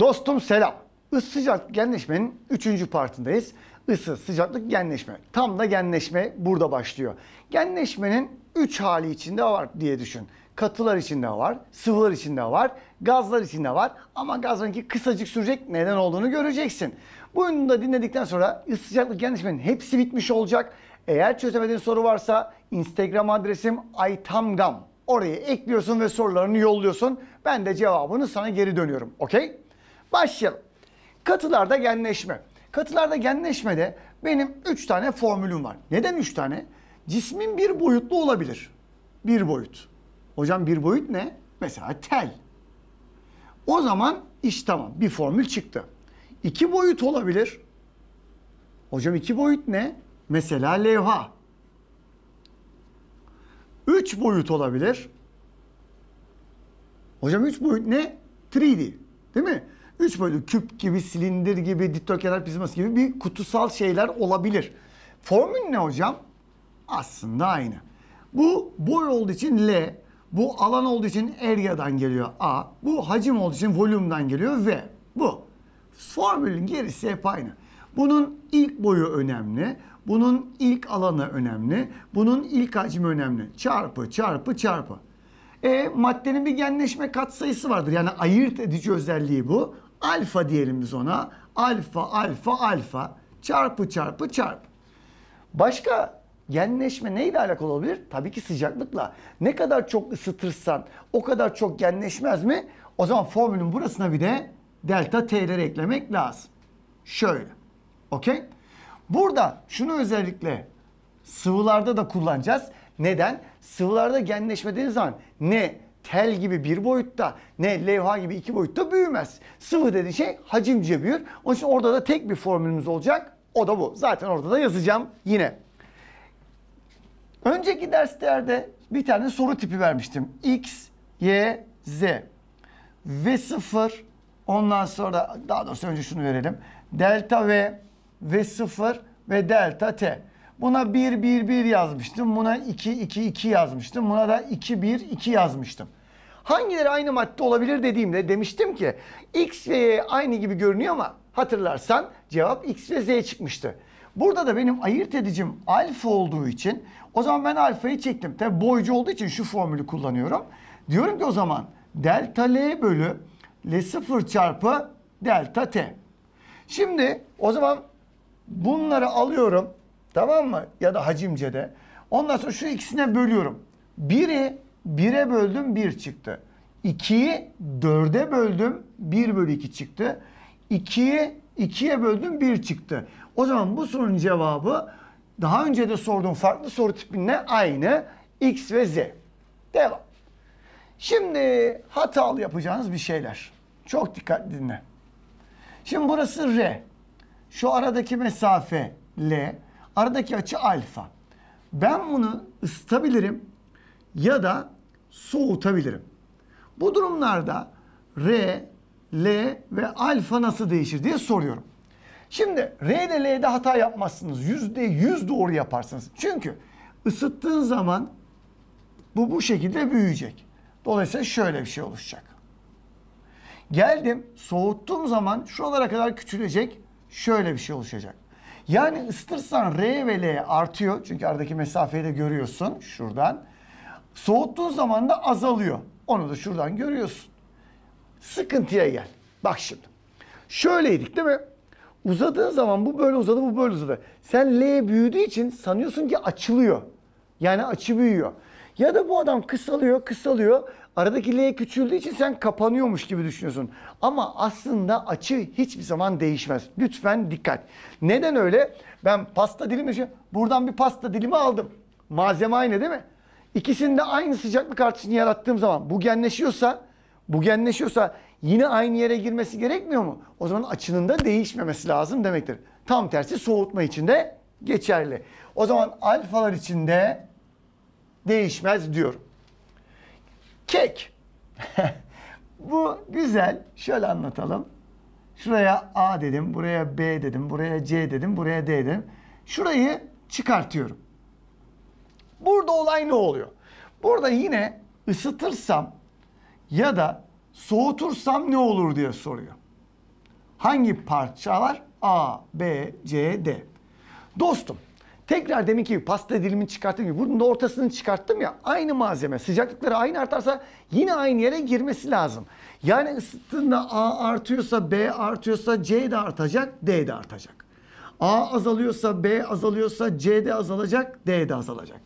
Dostum selam. Isı sıcaklık genleşmenin 3. partındayız. Isı, sıcaklık, genleşme. Tam da genleşme burada başlıyor. Genleşmenin 3 hali içinde var diye düşün. Katılar içinde var, sıvılar içinde var, gazlar içinde var. Ama gazlarınki kısacık sürecek neden olduğunu göreceksin. Bunu da dinledikten sonra ısı sıcaklık genleşmenin hepsi bitmiş olacak. Eğer çözemediğin soru varsa Instagram adresim aytamgam. Oraya ekliyorsun ve sorularını yolluyorsun. Ben de cevabını sana geri dönüyorum. Okey? Başlayalım. Katılarda genleşme. Katılarda genleşmede benim 3 tane formülüm var. Neden 3 tane? Cismin bir boyutlu olabilir. Bir boyut. Hocam bir boyut ne? Mesela tel. O zaman iş tamam. Bir formül çıktı. İki boyut olabilir. Hocam iki boyut ne? Mesela levha. Üç boyut olabilir. Hocam üç boyut ne? 3D. Değil mi? Üç böyle küp gibi, silindir gibi, dikdörtgenler prizması gibi bir kutusal şeyler olabilir. Formül ne hocam? Aslında aynı. Bu boy olduğu için L, bu alan olduğu için area'dan geliyor A, bu hacim olduğu için volümden geliyor V. Bu. Formülün gerisi hep aynı. Bunun ilk boyu önemli. Bunun ilk alanı önemli. Bunun ilk hacmi önemli. Çarpı, çarpı, çarpı. E, maddenin bir genleşme katsayısı vardır. Yani ayırt edici özelliği bu. Alfa diyelim biz ona. Alfa, alfa, alfa. Çarpı, çarpı, çarpı. Başka genleşme neyle alakalı olabilir? Tabii ki sıcaklıkla. Ne kadar çok ısıtırsan o kadar çok genleşmez mi? O zaman formülün burasına bir de delta t'leri eklemek lazım. Şöyle. Okey? Burada şunu özellikle sıvılarda da kullanacağız. Neden? Sıvılarda genleşme dediğiniz zaman ne tel gibi bir boyutta ne levha gibi iki boyutta büyümez. Sıvı dediğin şey hacimce büyür. Onun için orada da tek bir formülümüz olacak. O da bu. Zaten orada da yazacağım yine. Önceki derslerde bir tane soru tipi vermiştim. X, Y, Z ve sıfır. ondan sonra daha doğrusu önce şunu verelim. Delta V ve sıfır ve delta T. Buna 1 1 1 yazmıştım. Buna 2 2 2 yazmıştım. Buna da 2 1 2 yazmıştım. Hangileri aynı madde olabilir dediğimde demiştim ki X ve Y aynı gibi görünüyor ama hatırlarsan cevap X ve Z çıkmıştı. Burada da benim ayırt edicim alfa olduğu için o zaman ben alfayı çektim. Tabi boycu olduğu için şu formülü kullanıyorum. Diyorum ki o zaman delta L bölü L0 çarpı delta T. Şimdi o zaman bunları alıyorum tamam mı ya da hacimce de. Ondan sonra şu ikisine bölüyorum. Biri 1'e böldüm 1 çıktı. 2'yi 4'e böldüm 1 bölü 2 çıktı. 2'yi 2'ye böldüm 1 çıktı. O zaman bu sorunun cevabı daha önce de sorduğum farklı soru tipinle aynı X ve Z. Devam. Şimdi hatalı yapacağınız bir şeyler. Çok dikkatli dinle. Şimdi burası R. Şu aradaki mesafe L. Aradaki açı alfa. Ben bunu ısıtabilirim ya da soğutabilirim. Bu durumlarda R, L ve alfa nasıl değişir diye soruyorum. Şimdi R ile L'de hata yapmazsınız. Yüzde yüz doğru yaparsınız. Çünkü ısıttığın zaman bu bu şekilde büyüyecek. Dolayısıyla şöyle bir şey oluşacak. Geldim soğuttuğum zaman şuralara kadar küçülecek. Şöyle bir şey oluşacak. Yani ısıtırsan R ve L artıyor. Çünkü aradaki mesafeyi de görüyorsun şuradan. Soğuttuğun zaman da azalıyor. Onu da şuradan görüyorsun. Sıkıntıya gel. Bak şimdi. Şöyleydik değil mi? Uzadığın zaman bu böyle uzadı, bu böyle uzadı. Sen L büyüdüğü için sanıyorsun ki açılıyor. Yani açı büyüyor. Ya da bu adam kısalıyor, kısalıyor. Aradaki L küçüldüğü için sen kapanıyormuş gibi düşünüyorsun. Ama aslında açı hiçbir zaman değişmez. Lütfen dikkat. Neden öyle? Ben pasta dilimi, için buradan bir pasta dilimi aldım. Malzeme aynı değil mi? İkisinde aynı sıcaklık artışını yarattığım zaman bu genleşiyorsa bu genleşiyorsa yine aynı yere girmesi gerekmiyor mu? O zaman açının da değişmemesi lazım demektir. Tam tersi soğutma için de geçerli. O zaman alfalar için de değişmez diyorum. Kek. bu güzel. Şöyle anlatalım. Şuraya A dedim, buraya B dedim, buraya C dedim, buraya D dedim. Şurayı çıkartıyorum. Burada olay ne oluyor? Burada yine ısıtırsam ya da soğutursam ne olur diye soruyor. Hangi parçalar? A, B, C, D. Dostum tekrar demin ki pasta dilimini çıkarttığım gibi bunun da ortasını çıkarttım ya aynı malzeme sıcaklıkları aynı artarsa yine aynı yere girmesi lazım. Yani ısıttığında A artıyorsa B artıyorsa C de artacak D de artacak. A azalıyorsa B azalıyorsa C de azalacak D de azalacak.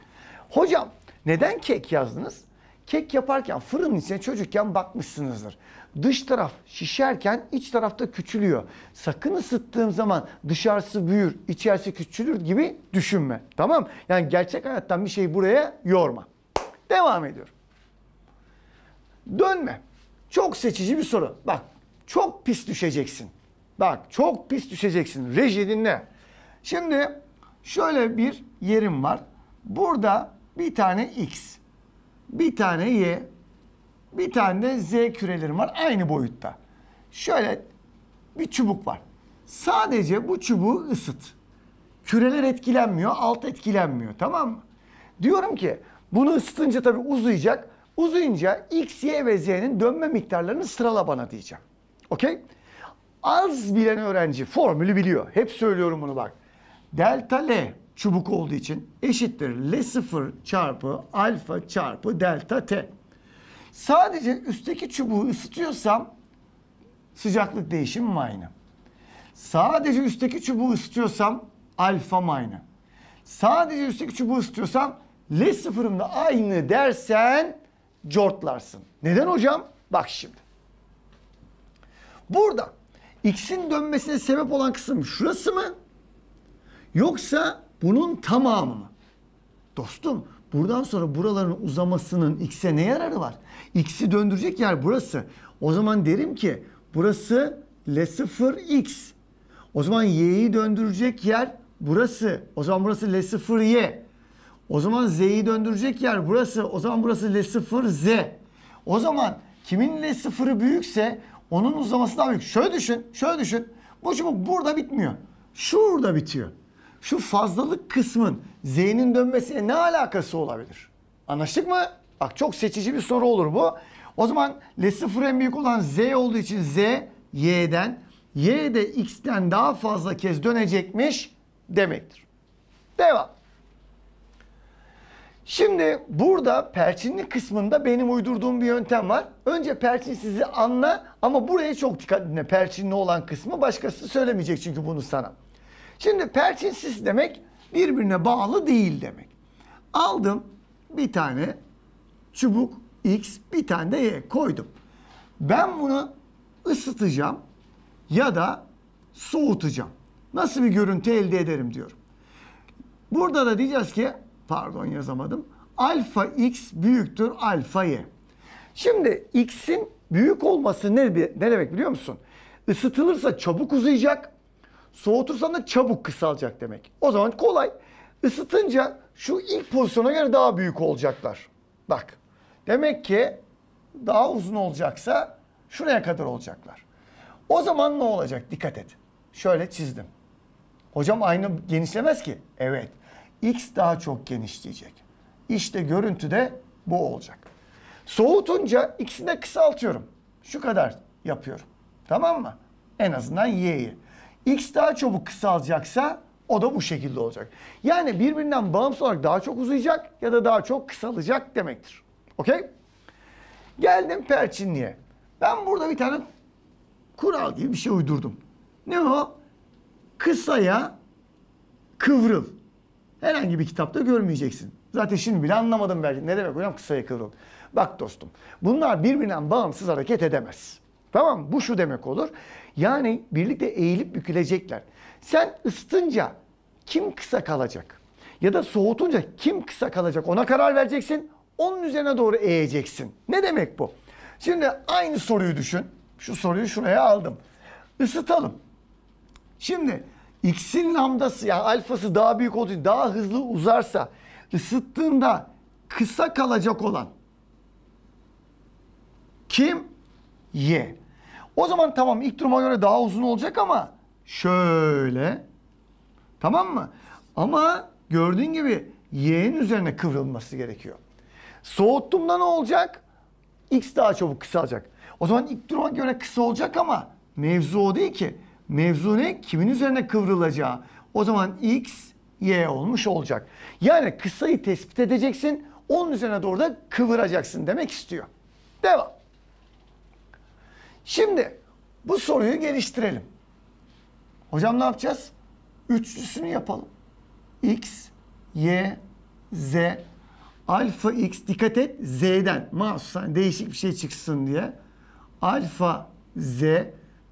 Hocam neden kek yazdınız? Kek yaparken fırının içine çocukken bakmışsınızdır. Dış taraf şişerken iç tarafta küçülüyor. Sakın ısıttığım zaman dışarısı büyür, içerisi küçülür gibi düşünme. Tamam? Yani gerçek hayattan bir şey buraya yorma. Devam ediyorum. Dönme. Çok seçici bir soru. Bak çok pis düşeceksin. Bak çok pis düşeceksin. Reji dinle. Şimdi şöyle bir yerim var. Burada bir tane X, bir tane Y, bir tane de Z kürelerim var aynı boyutta. Şöyle bir çubuk var. Sadece bu çubuğu ısıt. Küreler etkilenmiyor, alt etkilenmiyor tamam mı? Diyorum ki bunu ısıtınca tabii uzayacak. Uzayınca X, Y ve Z'nin dönme miktarlarını sırala bana diyeceğim. Okey? Az bilen öğrenci formülü biliyor. Hep söylüyorum bunu bak. Delta L çubuk olduğu için eşittir L0 çarpı alfa çarpı delta T. Sadece üstteki çubuğu ısıtıyorsam sıcaklık değişimim aynı. Sadece üstteki çubuğu ısıtıyorsam alfa aynı. Sadece üstteki çubuğu ısıtıyorsam L sıfırımda aynı dersen cortlarsın. Neden hocam? Bak şimdi. Burada x'in dönmesine sebep olan kısım şurası mı? Yoksa bunun tamamını. Dostum buradan sonra buraların uzamasının x'e ne yararı var? X'i döndürecek yer burası. O zaman derim ki burası L0 x. O zaman y'yi döndürecek yer burası. O zaman burası L0 y. O zaman z'yi döndürecek yer burası. O zaman burası L0 z. O zaman kimin L0'ı büyükse onun uzaması daha büyük. Şöyle düşün, şöyle düşün. Bu çubuk burada bitmiyor. Şurada bitiyor şu fazlalık kısmın Z'nin dönmesine ne alakası olabilir? Anlaştık mı? Bak çok seçici bir soru olur bu. O zaman L sıfır en büyük olan Z olduğu için Z Y'den Y de X'ten daha fazla kez dönecekmiş demektir. Devam. Şimdi burada perçinli kısmında benim uydurduğum bir yöntem var. Önce perçin sizi anla ama buraya çok dikkat edin. Perçinli olan kısmı başkası söylemeyecek çünkü bunu sana. Şimdi perçinsiz demek birbirine bağlı değil demek. Aldım bir tane çubuk X, bir tane de Y koydum. Ben bunu ısıtacağım ya da soğutacağım. Nasıl bir görüntü elde ederim diyorum. Burada da diyeceğiz ki, pardon yazamadım. Alfa X büyüktür alfa Y. Şimdi X'in büyük olması ne, ne demek biliyor musun? Isıtılırsa çabuk uzayacak, Soğutursan da çabuk kısalacak demek. O zaman kolay. Isıtınca şu ilk pozisyona göre daha büyük olacaklar. Bak. Demek ki daha uzun olacaksa şuraya kadar olacaklar. O zaman ne olacak? Dikkat et. Şöyle çizdim. Hocam aynı genişlemez ki. Evet. X daha çok genişleyecek. İşte görüntü de bu olacak. Soğutunca ikisini de kısaltıyorum. Şu kadar yapıyorum. Tamam mı? En azından Y'yi. X daha çabuk kısalacaksa o da bu şekilde olacak. Yani birbirinden bağımsız olarak daha çok uzayacak ya da daha çok kısalacak demektir. Okey? Geldim perçinliğe. Ben burada bir tane kural gibi bir şey uydurdum. Ne o? Kısaya kıvrıl. Herhangi bir kitapta görmeyeceksin. Zaten şimdi bile anlamadım belki. Ne demek hocam kısaya kıvrıl? Bak dostum bunlar birbirinden bağımsız hareket edemez. Tamam mı? Bu şu demek olur. Yani birlikte eğilip bükülecekler. Sen ısıtınca kim kısa kalacak? Ya da soğutunca kim kısa kalacak ona karar vereceksin. Onun üzerine doğru eğeceksin. Ne demek bu? Şimdi aynı soruyu düşün. Şu soruyu şuraya aldım. Isıtalım. Şimdi x'in lambdası ya yani alfası daha büyük olduğu daha hızlı uzarsa ısıttığında kısa kalacak olan kim? Y. O zaman tamam ilk duruma göre daha uzun olacak ama şöyle. Tamam mı? Ama gördüğün gibi y'nin üzerine kıvrılması gerekiyor. Soğuttuğumda ne olacak? X daha çabuk kısalacak. O zaman ilk duruma göre kısa olacak ama mevzu o değil ki. Mevzu ne? Kimin üzerine kıvrılacağı. O zaman X, Y olmuş olacak. Yani kısayı tespit edeceksin. Onun üzerine doğru da kıvıracaksın demek istiyor. Devam. Şimdi bu soruyu geliştirelim. Hocam ne yapacağız? Üçlüsünü yapalım. X, Y, Z. Alfa X dikkat et Z'den. Mahsusen yani değişik bir şey çıksın diye. Alfa Z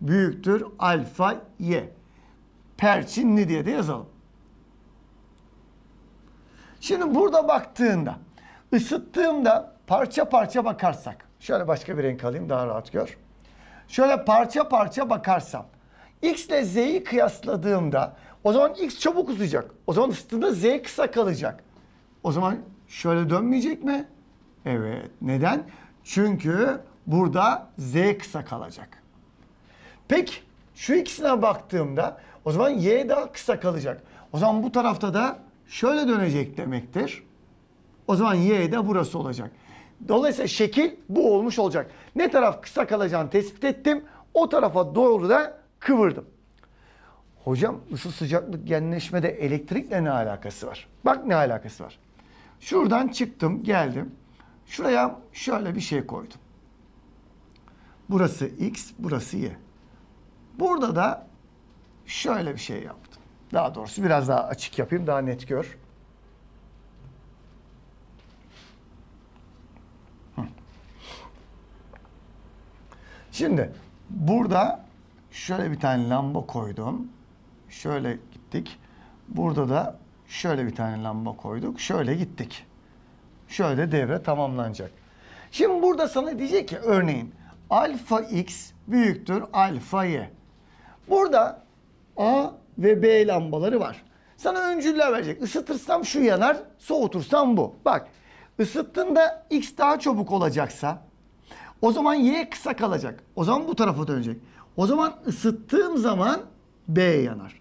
büyüktür alfa Y. Perçinli diye de yazalım. Şimdi burada baktığında ısıttığımda parça parça bakarsak. Şöyle başka bir renk alayım daha rahat gör şöyle parça parça bakarsam X ile Z'yi kıyasladığımda o zaman X çabuk uzayacak. O zaman üstünde Z kısa kalacak. O zaman şöyle dönmeyecek mi? Evet. Neden? Çünkü burada Z kısa kalacak. Peki şu ikisine baktığımda o zaman Y daha kısa kalacak. O zaman bu tarafta da şöyle dönecek demektir. O zaman Y de burası olacak. Dolayısıyla şekil bu olmuş olacak. Ne taraf kısa kalacağını tespit ettim. O tarafa doğru da kıvırdım. Hocam ısı sıcaklık genleşmede elektrikle ne alakası var? Bak ne alakası var. Şuradan çıktım geldim. Şuraya şöyle bir şey koydum. Burası X, burası Y. Burada da şöyle bir şey yaptım. Daha doğrusu biraz daha açık yapayım daha net gör. Şimdi burada şöyle bir tane lamba koydum. Şöyle gittik. Burada da şöyle bir tane lamba koyduk. Şöyle gittik. Şöyle devre tamamlanacak. Şimdi burada sana diyecek ki örneğin alfa x büyüktür alfa y. Burada A ve B lambaları var. Sana öncüller verecek. Isıtırsam şu yanar, soğutursam bu. Bak ısıttığında x daha çabuk olacaksa o zaman Y kısa kalacak. O zaman bu tarafa dönecek. O zaman ısıttığım zaman B yanar.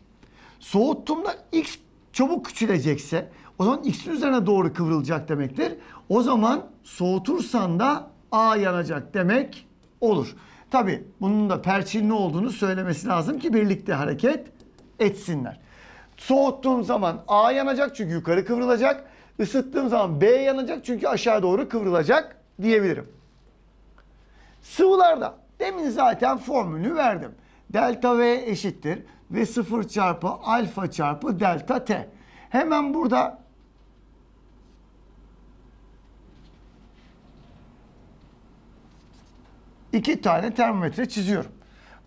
Soğuttuğumda X çabuk küçülecekse o zaman X'in üzerine doğru kıvrılacak demektir. O zaman soğutursan da A yanacak demek olur. Tabi bunun da perçin ne olduğunu söylemesi lazım ki birlikte hareket etsinler. Soğuttuğum zaman A yanacak çünkü yukarı kıvrılacak. Isıttığım zaman B yanacak çünkü aşağı doğru kıvrılacak diyebilirim. Sıvılarda demin zaten formülü verdim. Delta V eşittir V 0 çarpı alfa çarpı delta T. Hemen burada iki tane termometre çiziyorum.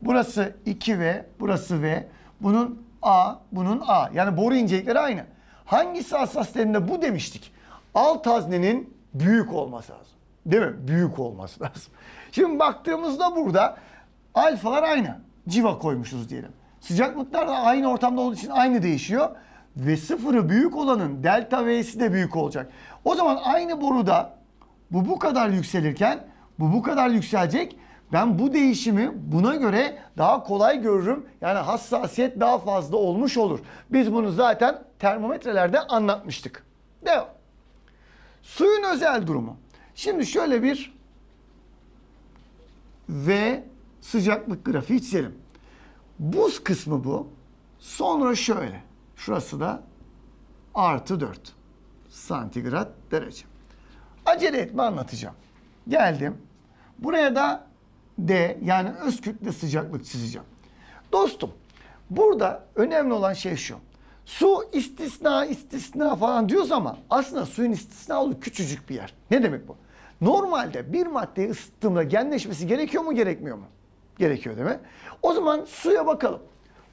Burası 2V, burası V. Bunun A, bunun A. Yani boru incelikleri aynı. Hangisi hassas derinde bu demiştik? Alt haznenin büyük olması lazım. Değil mi? Büyük olması lazım. Şimdi baktığımızda burada alfalar aynı. Civa koymuşuz diyelim. Sıcaklıklar da aynı ortamda olduğu için aynı değişiyor. Ve sıfırı büyük olanın delta V'si de büyük olacak. O zaman aynı boruda bu bu kadar yükselirken bu bu kadar yükselecek. Ben bu değişimi buna göre daha kolay görürüm. Yani hassasiyet daha fazla olmuş olur. Biz bunu zaten termometrelerde anlatmıştık. Devam. Suyun özel durumu. Şimdi şöyle bir V sıcaklık grafiği çizelim. Buz kısmı bu. Sonra şöyle. Şurası da artı 4 santigrat derece. Acele etme anlatacağım. Geldim. Buraya da D yani öz kütle sıcaklık çizeceğim. Dostum burada önemli olan şey şu. Su istisna istisna falan diyoruz ama aslında suyun istisna olduğu küçücük bir yer. Ne demek bu? Normalde bir maddeyi ısıttığımda genleşmesi gerekiyor mu gerekmiyor mu? Gerekiyor değil mi? O zaman suya bakalım.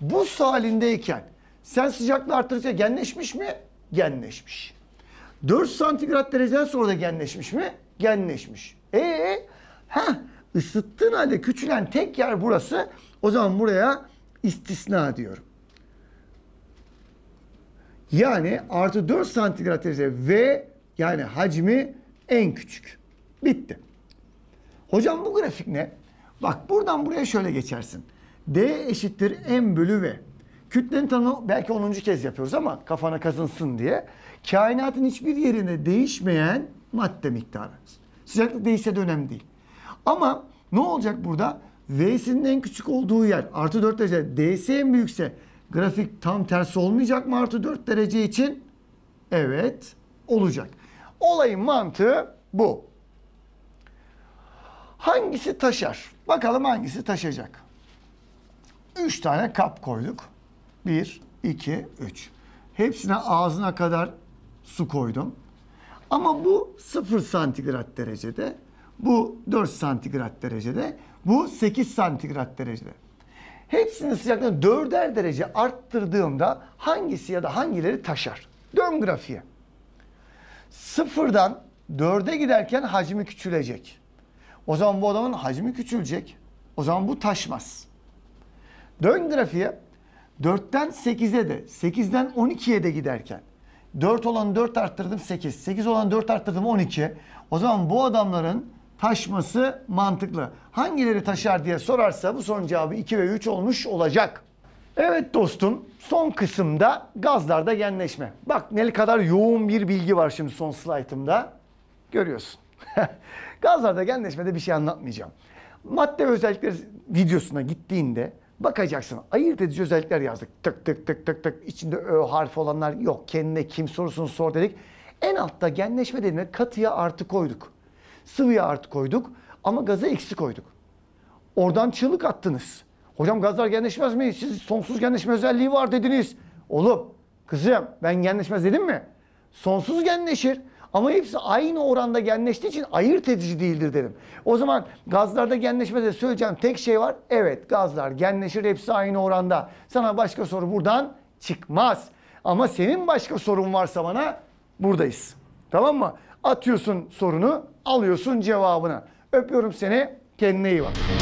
Buz halindeyken sen sıcaklığı arttırdıkça genleşmiş mi? Genleşmiş. 4 santigrat dereceden sonra da genleşmiş mi? Genleşmiş. E ha ısıttığın halde küçülen tek yer burası. O zaman buraya istisna diyorum. Yani artı 4 santigrat derece ve yani hacmi en küçük. Bitti. Hocam bu grafik ne? Bak buradan buraya şöyle geçersin. D eşittir M bölü V. Kütlenin tanımı belki 10. kez yapıyoruz ama kafana kazınsın diye. Kainatın hiçbir yerine değişmeyen madde miktarı. Sıcaklık değişse de önemli değil. Ama ne olacak burada? V'sinin en küçük olduğu yer artı 4 derece. D'si en büyükse grafik tam tersi olmayacak mı artı 4 derece için? Evet olacak. Olayın mantığı bu. Hangisi taşar? Bakalım hangisi taşacak. Üç tane kap koyduk. bir, iki, üç. Hepsine ağzına kadar su koydum. Ama bu 0 santigrat derecede. Bu 4 santigrat derecede. Bu 8 santigrat derecede. Hepsinin sıcaklığını dörder derece arttırdığımda hangisi ya da hangileri taşar? Dön grafiğe. Sıfırdan dörde giderken hacmi küçülecek. O zaman bu adamın hacmi küçülecek. O zaman bu taşmaz. Dön grafiğe. 4'ten 8'e de 8'den 12'ye de giderken 4 olan 4 arttırdım 8. 8 olan 4 arttırdım 12. O zaman bu adamların taşması mantıklı. Hangileri taşar diye sorarsa bu son cevabı 2 ve 3 olmuş olacak. Evet dostum son kısımda gazlarda genleşme. Bak ne kadar yoğun bir bilgi var şimdi son slaytımda. Görüyorsun. Gazlarda genleşmede bir şey anlatmayacağım. Madde ve özellikler videosuna gittiğinde bakacaksın. Ayırt edici özellikler yazdık. Tık tık tık tık tık. İçinde ö harfi olanlar yok. Kendine kim sorusunu sor dedik. En altta genleşme dediğinde katıya artı koyduk. Sıvıya artı koyduk. Ama gazı eksi koyduk. Oradan çığlık attınız. Hocam gazlar genleşmez mi? Siz sonsuz genleşme özelliği var dediniz. Oğlum, kızım ben genleşmez dedim mi? Sonsuz genleşir. Ama hepsi aynı oranda genleştiği için ayırt edici değildir dedim. O zaman gazlarda genleşmede söyleyeceğim tek şey var. Evet gazlar genleşir hepsi aynı oranda. Sana başka soru buradan çıkmaz. Ama senin başka sorun varsa bana buradayız. Tamam mı? Atıyorsun sorunu, alıyorsun cevabını. Öpüyorum seni. Kendine iyi bak.